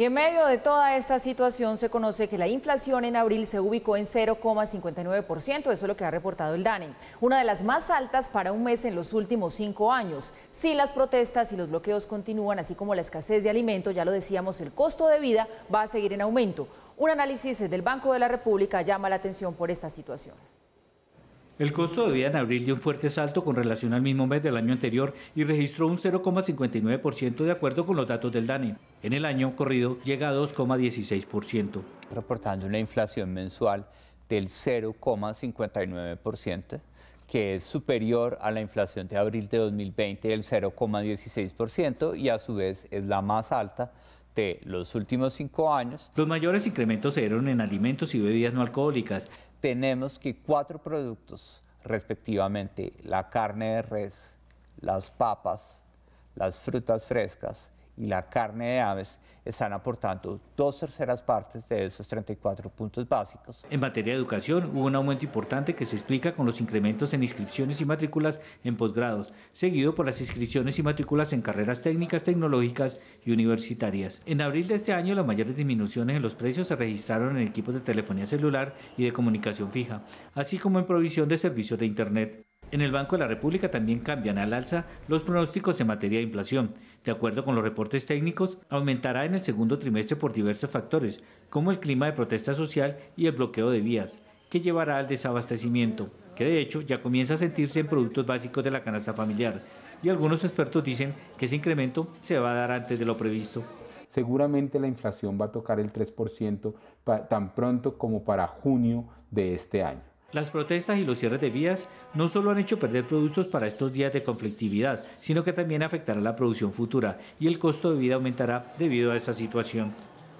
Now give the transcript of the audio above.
Y en medio de toda esta situación se conoce que la inflación en abril se ubicó en 0,59%, eso es lo que ha reportado el DANE, una de las más altas para un mes en los últimos cinco años. Si las protestas y los bloqueos continúan, así como la escasez de alimentos, ya lo decíamos, el costo de vida va a seguir en aumento. Un análisis del Banco de la República llama la atención por esta situación. El costo de vida en abril dio un fuerte salto con relación al mismo mes del año anterior y registró un 0,59% de acuerdo con los datos del DANE. En el año corrido llega a 2,16%. Reportando una inflación mensual del 0,59%, que es superior a la inflación de abril de 2020 del 0,16% y a su vez es la más alta los últimos cinco años. Los mayores incrementos se en alimentos y bebidas no alcohólicas. Tenemos que cuatro productos, respectivamente la carne de res, las papas, las frutas frescas y la carne de aves están aportando dos terceras partes de esos 34 puntos básicos. En materia de educación hubo un aumento importante que se explica con los incrementos en inscripciones y matrículas en posgrados, seguido por las inscripciones y matrículas en carreras técnicas, tecnológicas y universitarias. En abril de este año las mayores disminuciones en los precios se registraron en equipos de telefonía celular y de comunicación fija, así como en provisión de servicios de Internet. En el Banco de la República también cambian al alza los pronósticos en materia de inflación. De acuerdo con los reportes técnicos, aumentará en el segundo trimestre por diversos factores, como el clima de protesta social y el bloqueo de vías, que llevará al desabastecimiento, que de hecho ya comienza a sentirse en productos básicos de la canasta familiar. Y algunos expertos dicen que ese incremento se va a dar antes de lo previsto. Seguramente la inflación va a tocar el 3% tan pronto como para junio de este año. Las protestas y los cierres de vías no solo han hecho perder productos para estos días de conflictividad, sino que también afectará la producción futura y el costo de vida aumentará debido a esa situación.